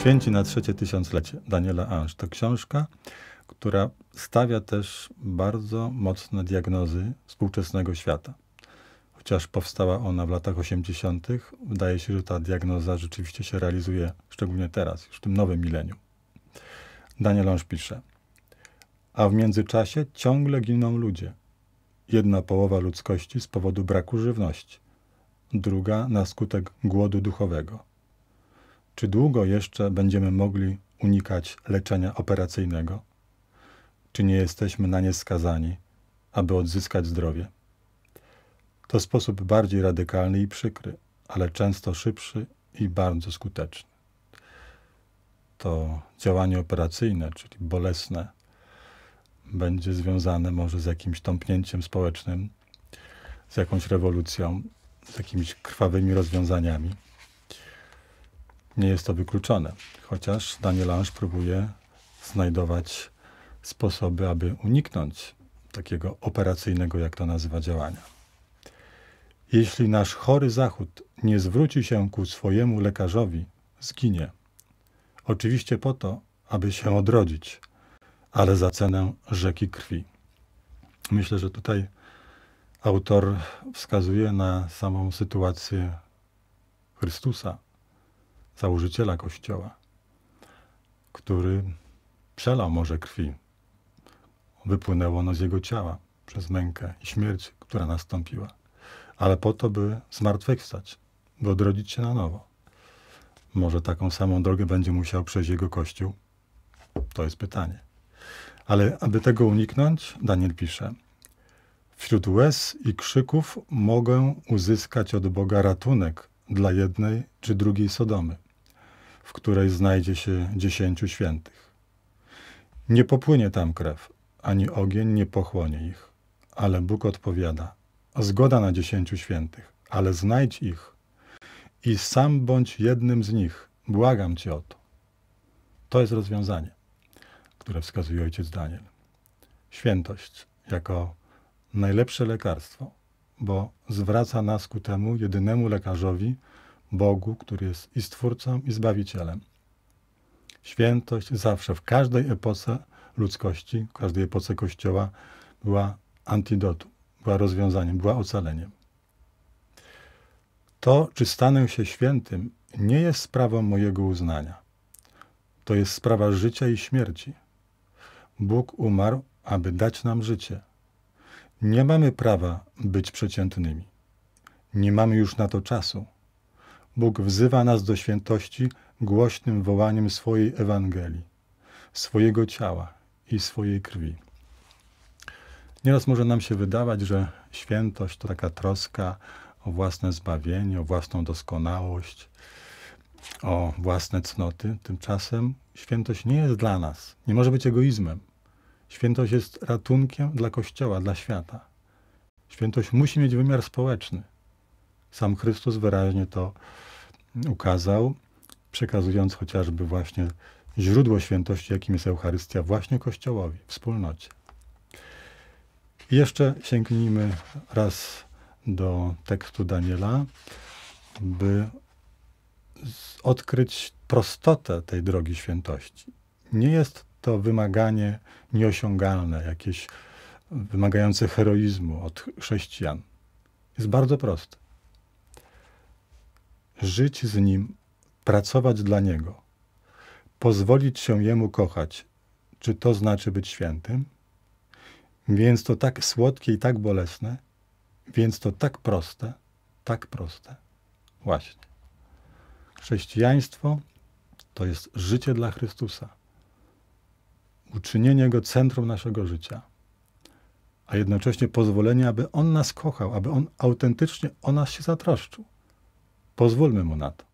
Święci na trzecie tysiąclecie Daniela Ange. To książka, która stawia też bardzo mocne diagnozy współczesnego świata. Chociaż powstała ona w latach 80., wydaje się, że ta diagnoza rzeczywiście się realizuje, szczególnie teraz, już w tym nowym mileniu. Daniel Ange pisze, a w międzyczasie ciągle giną ludzie. Jedna połowa ludzkości z powodu braku żywności, druga na skutek głodu duchowego – czy długo jeszcze będziemy mogli unikać leczenia operacyjnego? Czy nie jesteśmy na nie skazani, aby odzyskać zdrowie? To sposób bardziej radykalny i przykry, ale często szybszy i bardzo skuteczny. To działanie operacyjne, czyli bolesne, będzie związane może z jakimś tąpnięciem społecznym, z jakąś rewolucją, z jakimiś krwawymi rozwiązaniami nie jest to wykluczone, chociaż Daniel Ange próbuje znajdować sposoby, aby uniknąć takiego operacyjnego, jak to nazywa, działania. Jeśli nasz chory Zachód nie zwróci się ku swojemu lekarzowi, zginie. Oczywiście po to, aby się odrodzić, ale za cenę rzeki krwi. Myślę, że tutaj autor wskazuje na samą sytuację Chrystusa, założyciela Kościoła, który przelał morze krwi. Wypłynęło ono z jego ciała przez mękę i śmierć, która nastąpiła, ale po to, by zmartwychwstać, by odrodzić się na nowo. Może taką samą drogę będzie musiał przejść jego Kościół? To jest pytanie. Ale aby tego uniknąć, Daniel pisze, Wśród łez i krzyków mogę uzyskać od Boga ratunek dla jednej czy drugiej Sodomy w której znajdzie się dziesięciu świętych. Nie popłynie tam krew, ani ogień nie pochłonie ich. Ale Bóg odpowiada: Zgoda na dziesięciu świętych, ale znajdź ich i sam bądź jednym z nich. Błagam cię o to. To jest rozwiązanie, które wskazuje ojciec Daniel. Świętość jako najlepsze lekarstwo, bo zwraca nas ku temu jedynemu lekarzowi, Bogu, który jest i Stwórcą, i Zbawicielem. Świętość zawsze, w każdej epoce ludzkości, w każdej epoce Kościoła była antidotum, była rozwiązaniem, była ocaleniem. To, czy stanę się świętym, nie jest sprawą mojego uznania. To jest sprawa życia i śmierci. Bóg umarł, aby dać nam życie. Nie mamy prawa być przeciętnymi. Nie mamy już na to czasu. Bóg wzywa nas do świętości głośnym wołaniem swojej Ewangelii, swojego ciała i swojej krwi. Nieraz może nam się wydawać, że świętość to taka troska o własne zbawienie, o własną doskonałość, o własne cnoty. Tymczasem świętość nie jest dla nas, nie może być egoizmem. Świętość jest ratunkiem dla Kościoła, dla świata. Świętość musi mieć wymiar społeczny. Sam Chrystus wyraźnie to ukazał, przekazując chociażby właśnie źródło świętości, jakim jest Eucharystia, właśnie Kościołowi, wspólnocie. I jeszcze sięgnijmy raz do tekstu Daniela, by odkryć prostotę tej drogi świętości. Nie jest to wymaganie nieosiągalne, jakieś wymagające heroizmu od chrześcijan. Jest bardzo proste żyć z Nim, pracować dla Niego, pozwolić się Jemu kochać, czy to znaczy być świętym? Więc to tak słodkie i tak bolesne, więc to tak proste, tak proste. Właśnie. Chrześcijaństwo to jest życie dla Chrystusa. Uczynienie Go centrum naszego życia, a jednocześnie pozwolenie, aby On nas kochał, aby On autentycznie o nas się zatroszczył. Pozwólmy mu na to.